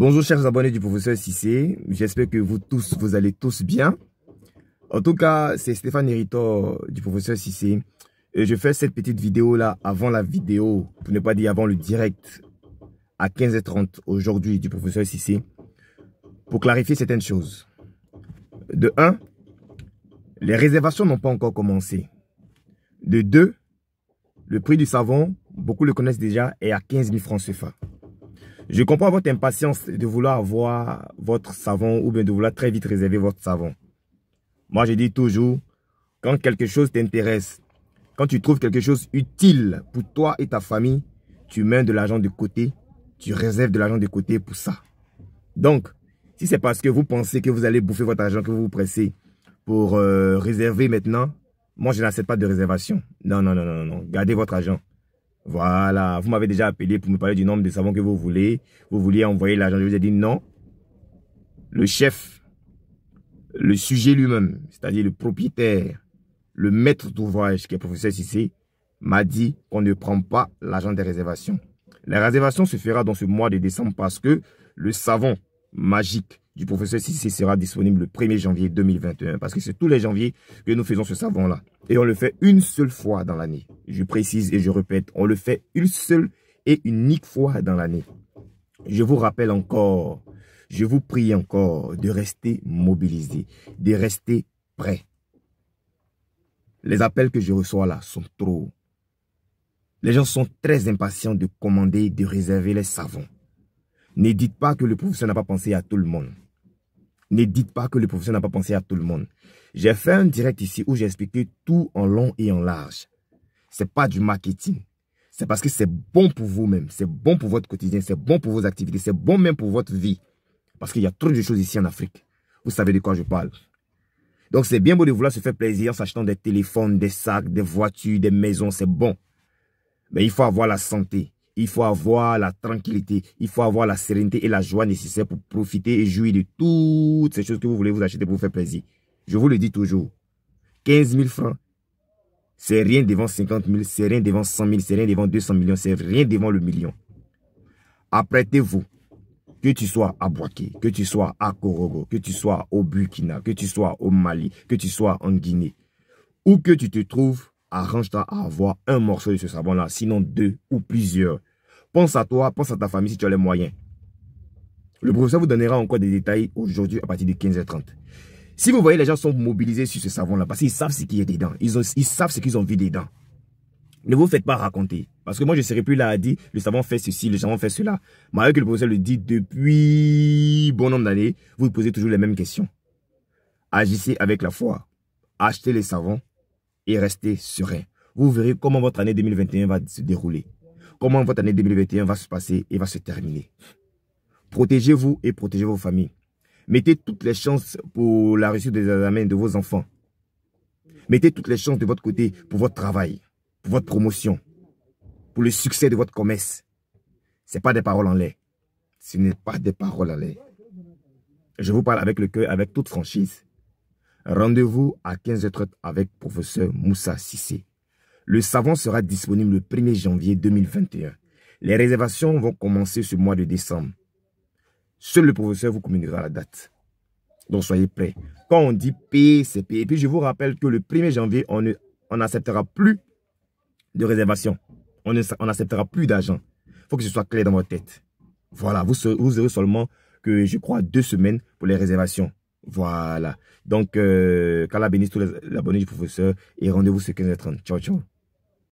Bonjour chers abonnés du professeur Sissé, j'espère que vous tous, vous allez tous bien. En tout cas, c'est Stéphane Héritor euh, du professeur Sissé. Et je fais cette petite vidéo là avant la vidéo, pour ne pas dire avant le direct à 15h30 aujourd'hui du professeur Sissé, pour clarifier certaines choses. De 1, les réservations n'ont pas encore commencé. De 2, le prix du savon, beaucoup le connaissent déjà, est à 15 000 francs CFA. Je comprends votre impatience de vouloir avoir votre savon ou bien de vouloir très vite réserver votre savon. Moi, je dis toujours, quand quelque chose t'intéresse, quand tu trouves quelque chose utile pour toi et ta famille, tu mets de l'argent de côté, tu réserves de l'argent de côté pour ça. Donc, si c'est parce que vous pensez que vous allez bouffer votre argent, que vous vous pressez pour euh, réserver maintenant, moi, je n'accepte pas de réservation. Non, non, non, non, non. Gardez votre argent. Voilà, vous m'avez déjà appelé pour me parler du nombre de savons que vous voulez. Vous vouliez envoyer l'argent, je vous ai dit non. Le chef, le sujet lui-même, c'est-à-dire le propriétaire, le maître d'ouvrage qui est professeur ici, m'a dit qu'on ne prend pas l'argent des réservations. La réservation se fera dans ce mois de décembre parce que le savon magique du professeur Sissi sera disponible le 1er janvier 2021 parce que c'est tous les janvier que nous faisons ce savon-là. Et on le fait une seule fois dans l'année. Je précise et je répète, on le fait une seule et unique fois dans l'année. Je vous rappelle encore, je vous prie encore de rester mobilisés, de rester prêts. Les appels que je reçois là sont trop. Les gens sont très impatients de commander, de réserver les savons. Ne dites pas que le professeur n'a pas pensé à tout le monde. Ne dites pas que le professeur n'a pas pensé à tout le monde. J'ai fait un direct ici où j'ai expliqué tout en long et en large. C'est pas du marketing. C'est parce que c'est bon pour vous-même. C'est bon pour votre quotidien. C'est bon pour vos activités. C'est bon même pour votre vie. Parce qu'il y a trop de choses ici en Afrique. Vous savez de quoi je parle. Donc c'est bien beau de vouloir se faire plaisir en s'achetant des téléphones, des sacs, des voitures, des maisons. C'est bon. Mais il faut avoir la santé. Il faut avoir la tranquillité, il faut avoir la sérénité et la joie nécessaire pour profiter et jouir de toutes ces choses que vous voulez vous acheter pour vous faire plaisir. Je vous le dis toujours, 15 000 francs, c'est rien devant 50 000, c'est rien devant 100 000, c'est rien devant 200 millions, c'est rien devant le million. Apprêtez-vous, que tu sois à Boaké, que tu sois à Korogo, que tu sois au Burkina, que tu sois au Mali, que tu sois en Guinée, où que tu te trouves, arrange-toi à avoir un morceau de ce savon-là, sinon deux ou plusieurs. Pense à toi, pense à ta famille si tu as les moyens. Le professeur vous donnera encore des détails aujourd'hui à partir de 15h30. Si vous voyez, les gens sont mobilisés sur ce savon-là parce qu'ils savent ce qu'il y a dedans. Ils, savent ce qu'ils ont vu dedans. Ne vous faites pas raconter. Parce que moi, je ne serai plus là à dire, le savon fait ceci, le savon fait cela. Malgré que le professeur le dit depuis bon nombre d'années, vous posez toujours les mêmes questions. Agissez avec la foi. Achetez les savons et restez serein. Vous verrez comment votre année 2021 va se dérouler comment votre année 2021 va se passer et va se terminer. Protégez-vous et protégez vos familles. Mettez toutes les chances pour la réussite des examens de vos enfants. Mettez toutes les chances de votre côté pour votre travail, pour votre promotion, pour le succès de votre commerce. Ce n'est pas des paroles en l'air. Ce n'est pas des paroles en l'air. Je vous parle avec le cœur, avec toute franchise. Rendez-vous à 15h30 avec professeur Moussa Sissé. Le savon sera disponible le 1er janvier 2021. Les réservations vont commencer ce mois de décembre. Seul le professeur vous communiquera la date. Donc soyez prêts. Quand on dit payer, c'est payer. Et puis je vous rappelle que le 1er janvier, on n'acceptera on plus de réservation. On n'acceptera plus d'argent. Il faut que ce soit clair dans votre tête. Voilà, vous, vous aurez seulement que je crois deux semaines pour les réservations. Voilà. Donc, euh, qu'Allah bénisse tous les abonnés du professeur et rendez-vous ce 15h30. Ciao, ciao.